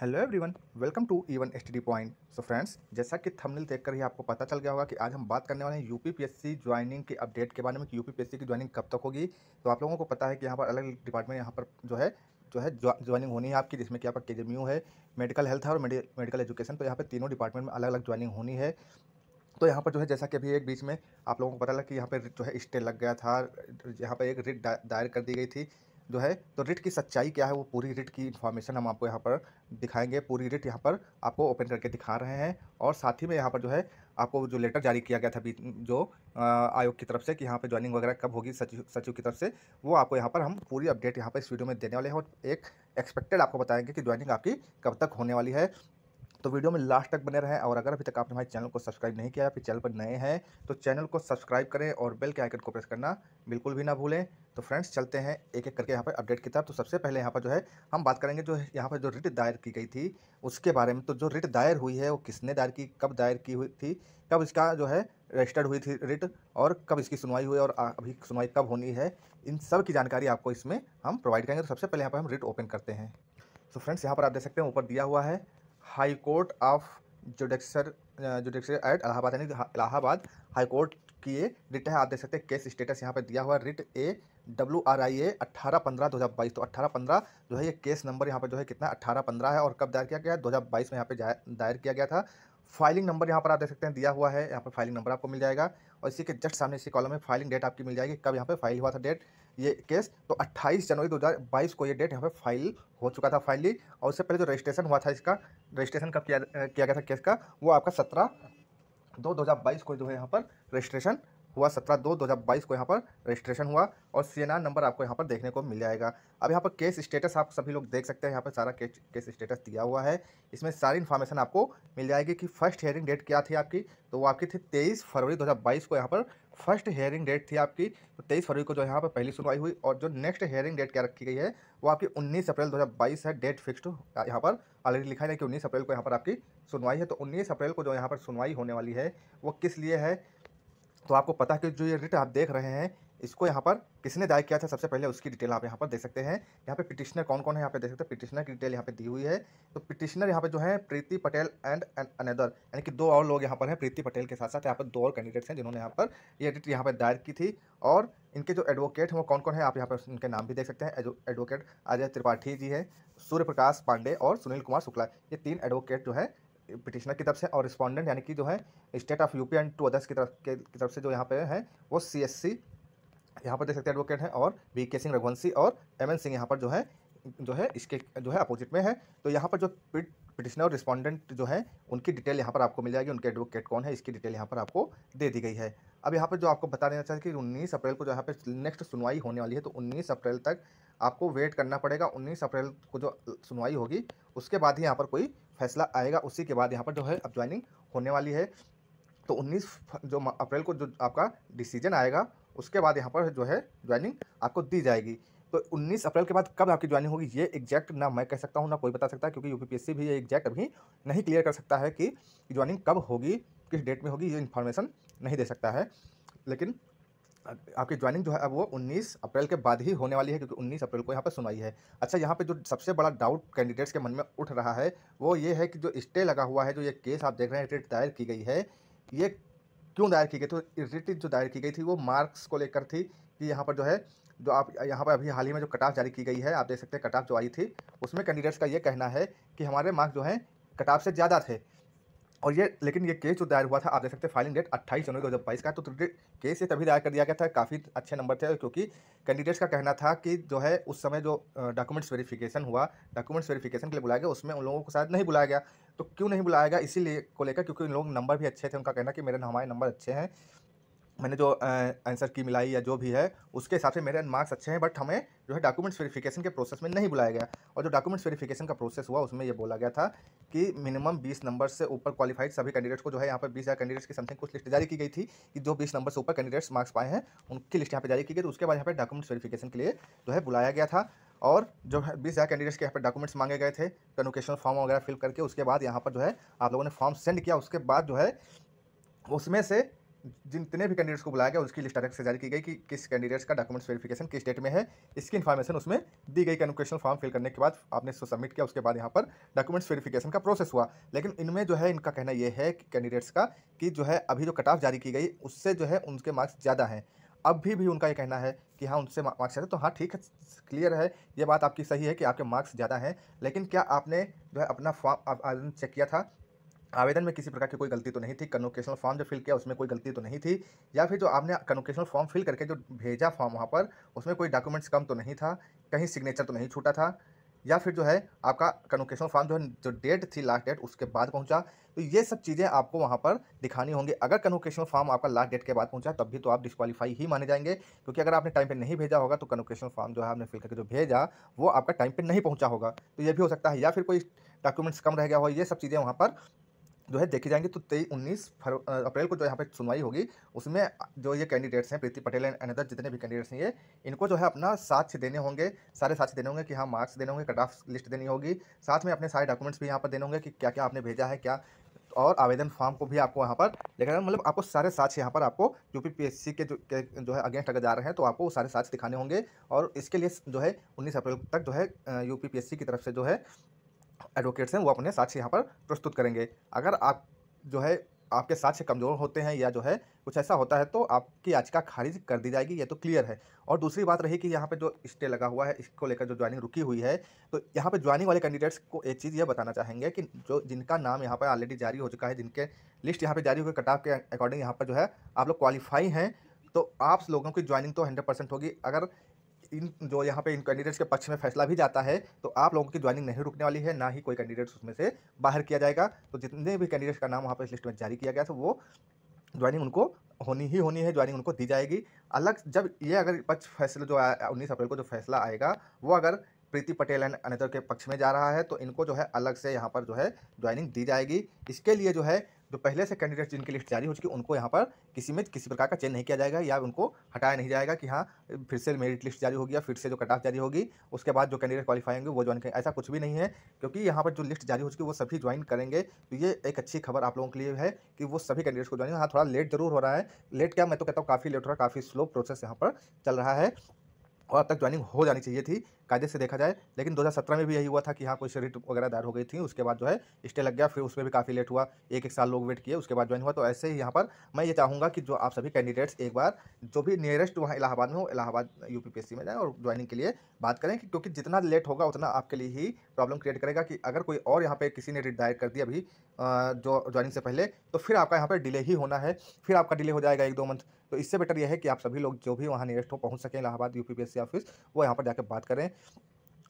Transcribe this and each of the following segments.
Hello everyone welcome to even S point so friends जैसा कि thumbnail देखकर ही आपको पता चल गया होगा कि आज हम बात करने वाले हैं यूपीपीएससी ज्वाइनिंग के अपडेट के बारे में कि यूपीपीएससी की ज्वाइनिंग कब तक होगी तो आप लोगों को पता है कि यहाँ पर अलग अलग डिपार्टमेंट यहाँ पर जो है जो है ज्वाइनिंग होनी है आपकी जिसमें कि आपका के है मेडिकल हेल्थ है और मेडिकल एजुकेशन तो यहाँ पर तीनों डिपार्टमेंट में अलग अलग ज्वाइनिंग होनी है तो यहाँ पर जो है जैसा कि अभी एक बीच में आप लोगों को पता लगा कि यहाँ पर जो है स्टे लग गया था यहाँ पर एक रिट दायर कर दी गई थी जो है तो रिट की सच्चाई क्या है वो पूरी रिट की इन्फॉर्मेशन हम आपको यहाँ पर दिखाएंगे पूरी रिट यहाँ पर आपको ओपन करके दिखा रहे हैं और साथ ही में यहाँ पर जो है आपको जो लेटर जारी किया गया था अभी जो आयोग की तरफ से कि यहाँ पर ज्वाइनिंग वगैरह कब होगी सचिव सचिव की तरफ से वो आपको यहाँ पर हम पूरी अपडेट यहाँ पर इस वीडियो में देने वाले हैं और एक एक्सपेक्टेड आपको बताएंगे कि ज्वाइनिंग आपकी कब तक होने वाली है तो वीडियो में लास्ट तक बने रहें और अगर अभी तक आपने हमारे चैनल को सब्सक्राइब नहीं किया फिर चैनल पर नए हैं तो चैनल को सब्सक्राइब करें और बेल के आइकन को प्रेस करना बिल्कुल भी ना भूलें तो फ्रेंड्स चलते हैं एक एक करके यहाँ पर अपडेट की तरफ तो सबसे पहले यहाँ पर जो है हम बात करेंगे जो यहाँ पर जो रिट दायर की गई थी उसके बारे में तो जो रिट दायर हुई है वो किसने दायर की कब दायर की हुई थी कब इसका जो है रजिस्टर्ड हुई थी रिट और कब इसकी सुनवाई हुई और अभी सुनवाई कब होनी है इन सब की जानकारी आपको इसमें हम प्रोवाइड करेंगे तो सबसे पहले यहाँ पर हम रिट ओपन करते हैं तो फ्रेंड्स यहाँ पर आप देख सकते हैं ऊपर दिया हुआ है high court of judicature judicature at Allahabad यानी इलाहाबाद हाई कोर्ट की रिट है आप देख सकते हैं केस स्टेटस यहाँ पे दिया हुआ writ A W R I A अट्ठारह पंद्रह दो हज़ार बाईस तो अट्ठारह पंद्रह जो है ये केस नंबर यहाँ पे जो है कितना अट्ठारह पंद्रह है और कब दायर किया गया दो हज़ार बाईस में यहाँ पे दायर किया गया था फाइलिंग नंबर यहाँ पर आप देख सकते हैं दिया हुआ है यहाँ पर फाइलिंग नंबर आपको मिल जाएगा और इसी के जस्ट सामने इसी कॉलम में फाइलिंग डेट आपकी मिल जाएगी कब यहाँ पर फाइल हुआ था डेट ये केस तो 28 जनवरी 2022 को ये डेट यहाँ पे फाइल हो चुका था फाइनली और उससे पहले जो रजिस्ट्रेशन हुआ था इसका रजिस्ट्रेशन कब किया किया गया था केस का वो आपका सत्रह दो दो हज़ार बाईस को जो है यहाँ पर रजिस्ट्रेशन हुआ सत्रह दो दो हज़ार बाईस को यहाँ पर रजिस्ट्रेशन हुआ और सी नंबर आपको यहाँ पर देखने को मिल जाएगा अब यहाँ पर केस स्टेटस आप सभी लोग देख सकते हैं यहाँ पर सारा केस केस स्टेटस दिया हुआ है इसमें सारी इन्फॉर्मेशन आपको मिल जाएगी कि फर्स्ट हेयरिंग डेट क्या थी आपकी तो वो आपकी थी तेईस फरवरी बाईस को यहाँ पर फर्स्ट हेयरिंग डेट थी आपकी तो तेईस फरवरी को जो यहाँ पर पहली सुनवाई हुई और जो नेक्स्ट हेयरिंग डेट क्या रखी गई है वो आपकी उन्नीस अप्रैल बाईस है डेट फिक्सड यहाँ पर ऑलरेडी लिखा है कि उन्नीस अप्रैल को यहाँ पर आपकी सुनवाई है तो उन्नीस अप्रैल को जो यहाँ पर सुनवाई होने वाली है वो किस लिए है तो आपको पता है कि जो ये रिट आप देख रहे हैं इसको यहाँ पर किसने दायर किया था सबसे पहले उसकी डिटेल आप यहाँ पर देख सकते हैं यहाँ पे पिटिशनर कौन कौन है यहाँ पे देख सकते हैं पिटिशनर की डिटेल यहाँ पे दी हुई है तो पिटिशनर यहाँ पे जो है प्रीति पटेल एंड अनदर यानी कि दो और लोग यहाँ पर हैं प्रीति पटेल के साथ साथ यहाँ पर दो और कैंडिडेट्स हैं जिन्होंने यहाँ पर ये रिट यहाँ पर दायर की थी और इनके जो एडवोकेट हैं वो कौन कौन है आप यहाँ पर उनके नाम भी देख सकते हैं एडवोकेट अजय त्रिपाठी जी है सूर्य प्रकाश पांडे और सुनील कुमार शुक्ला ये तीन एडवोकेट जो है पिटिशनर की तरफ से और रिस्पॉन्डेंट यानी कि जो है state of UP and two others की तरफ के की तरफ से जो यहाँ पे है वो सी एस सी यहाँ पर देख सकते हैं एडवोकेट है और वी के सिंह रघुवंशी और एम एन सिंह यहाँ पर जो है जो है इसके जो है अपोजिट में है तो यहाँ पर जो पिट पिटिशनर और रिस्पॉन्डेंट जो है उनकी डिटेल यहाँ पर आपको मिल जाएगी उनके एडवोकेट कौन है इसकी डिटेल यहाँ पर आपको दे दी गई है अब यहाँ पर जो आपको बता देना चाहिए कि उन्नीस अप्रैल को जो यहाँ पर नेक्स्ट सुनवाई होने वाली है तो उन्नीस अप्रैल तक आपको वेट करना पड़ेगा उन्नीस अप्रैल को जो सुनवाई होगी उसके बाद ही यहाँ पर कोई फैसला आएगा उसी के बाद यहाँ पर जो है हम्म। अब ज्वाइनिंग होने वाली है तो 19 जो अप्रैल को जो आपका डिसीजन आएगा उसके बाद यहाँ पर जो है ज्वाइनिंग आपको दी जाएगी तो 19 अप्रैल के बाद कब आपकी ज्वाइनिंग होगी ये एग्जैक्ट ना मैं कह सकता हूँ ना कोई बता सकता है क्योंकि यूपीपीएससी भी ये एग्जैक्ट अभी नहीं क्लियर कर सकता है कि ज्वाइनिंग कब होगी किस डेट में होगी ये इन्फॉर्मेशन नहीं दे सकता है लेकिन आपकी ज्वाइनिंग जो है अब वो 19 अप्रैल के बाद ही होने वाली है क्योंकि 19 अप्रैल को यहाँ पर सुनवाई है अच्छा यहाँ पे जो सबसे बड़ा डाउट कैंडिडेट्स के मन में उठ रहा है वो ये है कि जो स्टे लगा हुआ है जो ये केस आप देख रहे हैं रिट दायर की गई है ये क्यों दायर की गई तो रिट जो दायर की गई थी वो मार्क्स को लेकर थी कि यहाँ पर जो है जो आप यहाँ पर अभी हाल ही में जो कट ऑफ जारी की गई है आप देख सकते हैं कट ऑफ जो आई थी उसमें कैंडिडेट्स का ये कहना है कि हमारे मार्क्स जो हैं कट ऑफ से ज़्यादा थे और ये लेकिन ये केस जो दायर हुआ था आप देख सकते हैं फाइलिंग डेट 28 जनवरी दो हज़ार बाईस का तो केस ये तभी दायर कर दिया गया था काफ़ी अच्छे नंबर थे क्योंकि कैंडिडेट्स का कहना था कि जो है उस समय जो डॉक्यूमेंट्स वेरिफिकेशन हुआ डॉक्यूमेंट्स वेरिफिकेशन के लिए बुलाया गया उसमें उन लोगों को शायद नहीं बुलाया गया तो क्यों नहीं बुलाया गया इसीलिए को लेकर क्योंकि उन लोग नंबर भी अच्छे थे उनका कहना कि मेरे हमारे नंबर अच्छे हैं मैंने जो आंसर की मिलाई या जो भी है उसके हिसाब से मेरे मार्क्स अच्छे हैं बट हमें जो है डॉक्यूमेंट्स वेरिफिकेशन के प्रोसेस में नहीं बुलाया गया और जो डॉक्यूमेंट्स वेरिफिकेशन का प्रोसेस हुआ उसमें ये बोला गया था कि मिनिमम 20 नंबर से ऊपर क्वालिफाइड सभी कैंडिडेट्स को जो है यहाँ पर बीस हज़ार कैंडिडेट्स की समथिंग कुछ लिस्ट जारी की गई थी कि जो बीस नंबर से ऊपर कैंडिडेट्स मार्क्स पाए हैं उनकी लिस्ट यहाँ पर जारी की गई तो उसके बाद यहाँ पर डॉक्यूमेंट्स वेरीफिकेशन के लिए जो है बुलाया गया था और जो है बीस हज़ार कैंडिडेट्स के यहाँ पर डॉक्यूमेंट्स मांगे गए थे कन्वोकेशन तो फॉर्म वगैरह फिल करके उसके बाद यहाँ पर जो है आप लोगों ने फॉर्म सेंड किया उसके बाद जो है उसमें से जितने भी कैंडिडेट्स को बुलाया गया उसकी लिस्ट अलग से जारी की गई कि किस कैंडिडेट्स का डॉक्यूमेंट्स वेरिफिकेशन किस डेट में है इसकी इन्फॉर्मेशन उसमें दी गई कन्वोकेशन फॉर्म फिल करने के बाद आपने इसको सबमिट किया उसके बाद यहाँ पर डॉक्यूमेंट्स वेरिफिकेशन का प्रोसेस हुआ लेकिन इनमें जो है इनका कहना यह है कि कैंडिडेट्स का कि जो है अभी जो कट ऑफ जारी की गई उससे जो है उनके मार्क्स ज़्यादा हैं अब भी, भी उनका यह कहना है कि हाँ उनसे मार्क्स ज्यादा तो हाँ ठीक है क्लियर है ये बात आपकी सही है कि आपके मार्क्स ज़्यादा हैं लेकिन क्या आपने जो है अपना फॉर्म आवेदन चेक किया था आवेदन में किसी प्रकार की कोई गलती तो नहीं थी कन्वोकेशनल फॉर्म जो फिल किया उसमें कोई गलती तो नहीं थी या फिर जो आपने कन्वोकेशनल फॉर्म फिल करके जो भेजा फॉर्म वहाँ पर उसमें कोई डॉक्यूमेंट्स कम तो नहीं था कहीं सिग्नेचर तो नहीं छूटा था या फिर जो है आपका कन्वोकेशन फॉर्म जो है जो डेट थी लास्ट डेट उसके बाद पहुँचा तो ये सब चीज़ें आपको वहाँ पर दिखानी होंगी अगर कन्वोकेशनल फॉर्म आपका लास्ट डेट के बाद पहुँचा तब भी तो आप डिस्कालीफाई ही माने जाएंगे क्योंकि अगर आपने टाइम पर नहीं भेजा होगा तो कन्वोकेशन फॉर्म जो है आपने फिल करके जो भेजा वो आपका टाइम पर नहीं पहुँचा होगा तो ये भी हो सकता है या फिर कोई डॉक्यूमेंट्स कम रह गया हो ये सब चीज़ें वहाँ पर जो है देखी जाएंगी तो तेईस उन्नीस अप्रैल को जो यहाँ पे सुनवाई होगी उसमें जो ये कैंडिडेट्स हैं प्रीति पटेल एंड अनदर जितने भी कैंडिडेट्स हैं ये इनको जो है अपना साक्ष्य देने होंगे सारे साक्ष्य देने होंगे कि हाँ मार्क्स देने होंगे कट ऑफ लिस्ट देनी होगी साथ में अपने सारे डॉक्यूमेंट्स भी यहाँ पर देने होंगे कि क्या क्या आपने भेजा है क्या और आवेदन फॉर्म को भी आपको यहाँ पर लेकर मतलब आपको सारे साक्ष्य यहाँ पर आपको U P P S C के जो है अगेंस्ट अगर जा रहे हैं तो आपको सारे साक्ष्य दिखाने होंगे और इसके लिए जो है उन्नीस अप्रैल तक जो है U P P S C की तरफ से जो है एडवोकेट्स हैं वो अपने साक्ष्य यहाँ पर प्रस्तुत करेंगे अगर आप जो है आपके साक्ष्य कमज़ोर होते हैं या जो है कुछ ऐसा होता है तो आपकी याचिका खारिज कर दी जाएगी ये तो क्लियर है और दूसरी बात रही कि यहाँ पे जो स्टे लगा हुआ है इसको लेकर जो ज्वाइनिंग रुकी हुई है तो यहाँ पे ज्वाइनिंग वाले कैंडिडेट्स को एक चीज़ ये बताना चाहेंगे कि जो जिनका नाम यहाँ पर ऑलरेडी जारी हो चुका है जिनके लिस्ट यहाँ पर जारी हुई कटाव के अकॉर्डिंग यहाँ पर जो है आप लोग क्वालिफाई हैं तो आप लोगों की ज्वाइनिंग तो हंड्रेड परसेंट होगी अगर इन जो यहाँ पे इन कैंडिडेट्स के पक्ष में फैसला भी जाता है तो आप लोगों की ज्वाइनिंग नहीं रुकने वाली है ना ही कोई कैंडिडेट्स उसमें से बाहर किया जाएगा तो जितने भी कैंडिडेट्स का नाम वहाँ पर इस लिस्ट में जारी किया गया था तो वो ज्वाइनिंग उनको होनी ही होनी है ज्वाइनिंग उनको दी जाएगी अलग जब ये अगर पक्ष फैसला जो उन्नीस अप्रैल को जो फैसला आएगा वो अगर प्रीति पटेल एंड अनेतर के पक्ष में जा रहा है तो इनको जो है अलग से यहाँ पर जो है ज्वाइनिंग दी जाएगी इसके लिए जो है जो पहले से कैंडिडेट जिनकी लिस्ट जारी हो चुकी उनको यहाँ पर किसी में किसी प्रकार का चेंज नहीं किया जाएगा या उनको हटाया नहीं जाएगा कि हाँ फिर से मेरिट लिस्ट जारी होगी या फिर से जो कट ऑफ जारी होगी उसके बाद जो कैंडिडेट क्वालिफाई होंगे वो ज्वाइन करेंगे ऐसा कुछ भी नहीं है क्योंकि यहाँ पर जो लिस्ट जारी हो चुकी है वो सभी ज्वाइन करेंगे तो ये एक अच्छी खबर आप लोगों के लिए है कि वो सभी कैंडिडेट्स को ज्वाइन हाँ थोड़ा लेट जरूर हो रहा है लेट क्या मैं तो कहता हूँ काफ़ी लेट हो रहा है काफ़ी स्लो प्रोसेस यहाँ पर चल रहा है और अब तक ज्वाइनिंग हो जानी चाहिए थी कायदे से देखा जाए लेकिन 2017 में भी यही हुआ था कि हाँ कोई शरीर वगैरह दायर हो गई थी उसके बाद जो है स्टे लग गया फिर उसमें भी काफ़ी लेट हुआ एक एक साल लोग वेट किए उसके बाद ज्वाइन हुआ तो ऐसे ही यहाँ पर मैं ये चाहूँगा कि जो आप सभी कैंडिडेट्स एक बार जो भी नियरेस्ट वहाँ इलाहाबाद में हो इलाहाबाद यू में जाएँ और ज्वाइनिंग के लिए बात करें कि क्योंकि जितना लेट होगा उतना आपके लिए ही प्रॉब्लम क्रिएट करेगा कि अगर कोई और यहाँ पर किसी ने डेट दायर कर दिया अभी जो ज्वाइनिंग से पहले तो फिर आपका यहाँ पर डिले ही होना है फिर आपका डिले हो जाएगा एक दो मंथ तो इससे बेटर यह है कि आप सभी लोग जो भी वहाँ नियरेस्ट हो पहुँच सकें इलाहाबाद यू ऑफिस वो यहाँ पर जाकर बात करें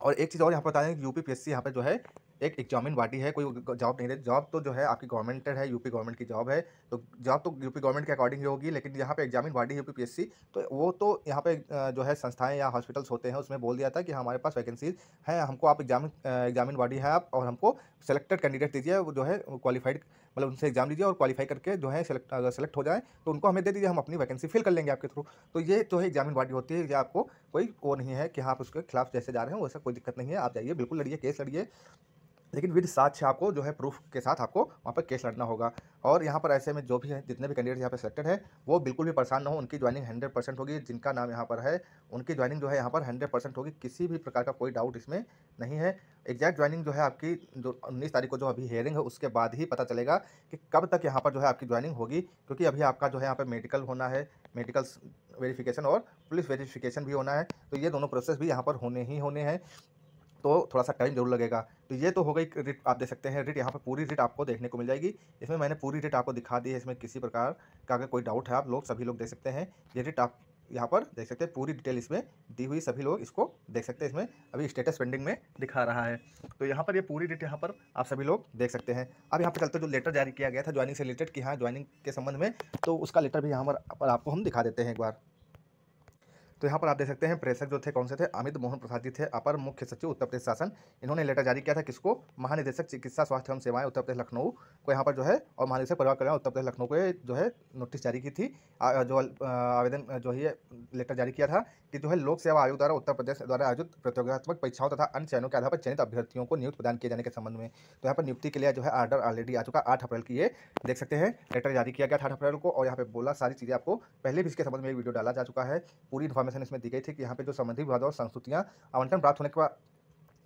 और एक चीज़ और यहाँ पर बता दें कि यूपीपीएससी पी यहाँ पर जो है एक एग्जामिन बॉडी है कोई जॉब नहीं देती जॉब तो जो है आपकी गवर्नमेंटेड है यूपी गवर्नमेंट की जॉब है तो जॉब तो यूपी गवर्नमेंट के अकॉर्डिंग ही होगी लेकिन यहाँ पे एग्जामिन बॉडी है यूपीपीएससी पी तो वो तो यहाँ पे जो है संस्थाएं या हॉस्पिटल्स होते हैं उसमें बोल दिया था कि हमारे पास वैकेंसीज हैं हमको आप एग्जामिन एग्जामिन बॉडी है आप और हमको सेलेक्टेड कैंडिडेट दीजिए वो जो है क्वालिफाइड मतलब उनसे एग्जाम दीजिए और क्वालिफाई करके जो है सेलेक्ट अगर सेलेक्ट हो जाए तो उनको हमें दे दीजिए हम अपनी वैकेंसी फिल कर लेंगे आपके थ्रू तो ये जो है एग्जामिन बॉडी होती है ये आपको कोई वो नहीं है कि आप उसके खिलाफ जैसे जा रहे हैं वैसा कोई दिक्कत नहीं है आप जाइए बिल्कुल लड़िए केस लड़िए लेकिन विद साक्ष्य आपको जो है प्रूफ के साथ आपको वहाँ पर केस लड़ना होगा और यहाँ पर ऐसे में जो भी हैं जितने भी कैंडिडेट यहाँ पर सिलेक्टेड है वो बिल्कुल भी परेशान ना हो उनकी ज्वाइनिंग हंड्रेड परसेंट होगी जिनका नाम यहाँ पर है उनकी ज्वाइनिंग जो है यहाँ पर हंड्रेड परसेंट होगी किसी भी प्रकार का कोई डाउट इसमें नहीं है एग्जैक्ट ज्वाइनिंग जो है आपकी जो उन्नीस तारीख को जो अभी हेयरिंग है उसके बाद ही पता चलेगा कि कब तक यहाँ पर जो है आपकी ज्वाइनिंग होगी क्योंकि अभी आपका जो है यहाँ पर मेडिकल होना है मेडिकल वेरीफिकेशन और पुलिस वेरीफिकेशन भी होना है तो ये दोनों प्रोसेस भी यहाँ पर होने ही होने हैं तो थोड़ा सा टाइम जरूर लगेगा तो ये तो हो गई रिट आप देख सकते हैं रिट यहाँ पर पूरी रिट आपको देखने को मिल जाएगी इसमें मैंने पूरी रिट आपको दिखा दी है इसमें किसी प्रकार का अगर कोई डाउट है आप लोग सभी लोग देख सकते हैं ये रिट आप यहाँ पर देख सकते हैं पूरी डिटेल इसमें दी हुई सभी लोग इसको देख सकते हैं इसमें अभी स्टेटस पेंडिंग में दिखा रहा है तो यहाँ पर ये यह पूरी डिटेल यहाँ पर आप सभी लोग देख सकते हैं अब यहाँ पर चलते तो जो लेटर जारी किया गया था ज्वाइनिंग से रिलेटेड कि हाँ ज्वाइनिंग के संबंध में तो उसका लेटर भी यहाँ पर आपको हम दिखा देते हैं एक बार तो यहाँ पर आप देख सकते हैं प्रेषक जो थे कौन से थे अमित मोहन प्रसाद जी थे अपर मुख्य सचिव उत्तर प्रदेश शासन इन्होंने लेटर जारी किया था किसको महानिदेशक चिकित्सा स्वास्थ्य एवं सेवाएं उत्तर प्रदेश लखनऊ को यहाँ पर जो है और महानिदेशक परिवार कल्याण उत्तर प्रदेश लखनऊ को जो है नोटिस जारी की थी जो आवेदन जो है लेटर जारी किया था कि जो है लोक सेवा आयोग द्वारा उत्तर प्रदेश द्वारा आयोजित प्रतियोगितात्मक परीक्षाओं तथा अन्य चयनों के आधार पर चयनित अभ्यर्थियों को नियुक्त प्रदान किए जाने के संबंध में तो यहाँ पर नियुक्ति के लिए जो है आर्डर ऑलरेडी आ चुका आठ अप्रैल की ये देख सकते हैं लेटर जारी किया गया था आठ अप्रैल को और यहाँ पर बोला सारी चीज़ें आपको पहले भी इसके संबंध में एक वीडियो डाला जा चुका है पूरी इन्फॉर्मेशन इन्फॉर्मेशन इसमें दी गई थी कि यहाँ पे जो संबंधित विभाग और संस्तुतियाँ आवंटन प्राप्त होने के बाद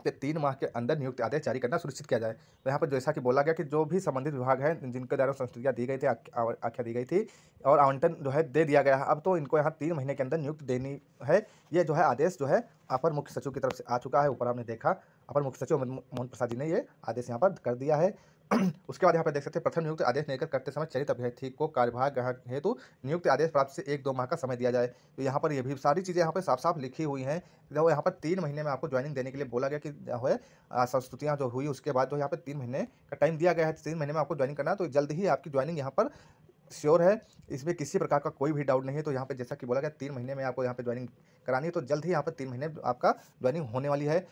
के तीन माह के अंदर नियुक्ति आदेश जारी करना सुनिश्चित किया जाए तो यहाँ पर जैसा कि बोला गया कि जो भी संबंधित विभाग है जिनके द्वारा संस्तुतियाँ दी गई थी आख्या दी गई थी और आवंटन जो है दे दिया गया है अब तो इनको यहाँ तीन महीने के अंदर नियुक्ति देनी है ये जो है आदेश जो है अपर मुख्य सचिव की तरफ से आ चुका है ऊपर आपने देखा अपर मुख्य सचिव मोहन प्रसाद जी ने ये आदेश यहाँ पर कर दिया है उसके बाद यहाँ पर देख सकते हैं प्रथम नियुक्त आदेश लेकर करते समय चरित अभ्यर्थी को कार्यभार ग्रहण हेतु नियुक्त आदेश प्राप्त से एक दो माह का समय दिया जाए तो यहाँ पर ये भी सारी चीज़ें यहाँ पर साफ साफ लिखी हुई हैं जो तो यहाँ पर तीन महीने में आपको ज्वाइनिंग देने के लिए बोला गया कि जो है संस्तुतियाँ जो हुई उसके बाद जो तो यहाँ पर तीन महीने का टाइम दिया गया है तीन महीने में आपको ज्वाइनिंग करना तो जल्द ही आपकी ज्वाइनिंग यहाँ पर श्योर है इसमें किसी प्रकार का कोई भी डाउट नहीं है तो यहाँ पर जैसा कि बोला गया तीन महीने में आपको यहाँ पर ज्वाइनिंग करानी है तो जल्द ही यहाँ पर तीन महीने आपका ज्वाइनिंग होने वाली है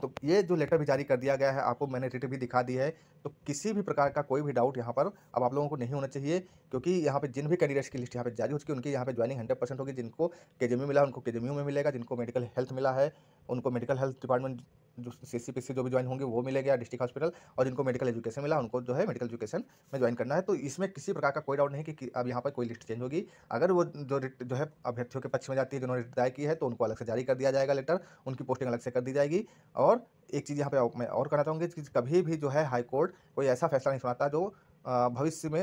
तो ये जो लेटर भी जारी कर दिया गया है आपको मैंने रिट भी दिखा दी है तो किसी भी प्रकार का कोई भी डाउट यहाँ पर अब आप लोगों को नहीं होना चाहिए क्योंकि यहाँ पे जिन भी कैंडिडेट्स की लिस्ट यहाँ पे जारी हो चुकी है उनकी यहाँ पे ज्वाइनिंग हंड्रेड परसेंट होगी जिनको के मिला उनको के में मिलेगा जिनको मेडिकल हेल्थ मिला है उनको मेडिकल हेल्थ डिपार्टमेंट जो सी सी पी सी जो भी ज्वाइन होंगे वो मिलेगा डिस्ट्रिक्ट हॉस्पिटल और जिनको मेडिकल एजुकेशन मिला उनको जो है मेडिकल एजुकेशन में ज्वाइन करना है तो इसमें किसी प्रकार का कोई डाउट नहीं कि, कि अब यहाँ पर कोई लिस्ट चेंज होगी अगर वो जो जो है अभ्यर्थियों के पक्ष में जाती है जिन्होंने दायर की है तो उनको अलग से जारी कर दिया जाएगा लेटर उनकी पोस्टिंग अलग से कर दी जाएगी और एक चीज़ यहाँ पर मैं और कहना चाहूँगी कि कभी भी जो है हाईकोर्ट कोई ऐसा फैसला नहीं सुनाता जो भविष्य में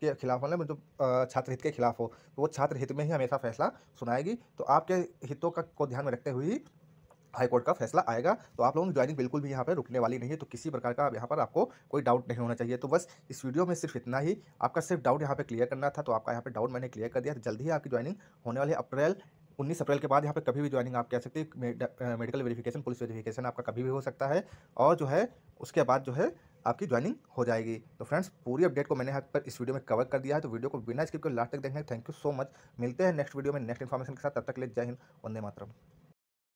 के खिलाफ में जो छात्र हित के खिलाफ हो तो वो छात्र हित में ही हमेशा फैसला सुनाएगी तो आपके हितों का को ध्यान में रखते हुए हाईकोर्ट का फैसला आएगा तो आप लोगों की ज्वाइनिंग बिल्कुल भी यहाँ पर रुकने वाली नहीं है तो किसी प्रकार का यहाँ पर आपको कोई डाउट नहीं होना चाहिए तो बस इस वीडियो में सिर्फ इतना ही आपका सिर्फ डाउट यहाँ पर क्लियर करना था तो आपका यहाँ पर डाउट मैंने क्लियर कर दिया जल्द ही आपकी ज्वाइनिंग होने वाली अप्रैल उन्नीस अप्रैल के बाद यहाँ पे कभी भी ज्वाइनिंग आप कह सकते हैं मेडिकल वेरिफिकेशन पुलिस वेरिफिकेशन आपका कभी भी हो सकता है और जो है उसके बाद जो है आपकी ज्वाइनिंग हो जाएगी तो फ्रेंड्स पूरी अपडेट को मैंने यहाँ पर इस वीडियो में कवर कर दिया है तो वीडियो को बिना स्किप के लास्ट तक देखने थैंक यू सो मच मिलते हैं नेक्स्ट वीडियो में नेक्स्ट इन्फॉर्मेशन के साथ तब तक ले जय हिंद वंदे मातरम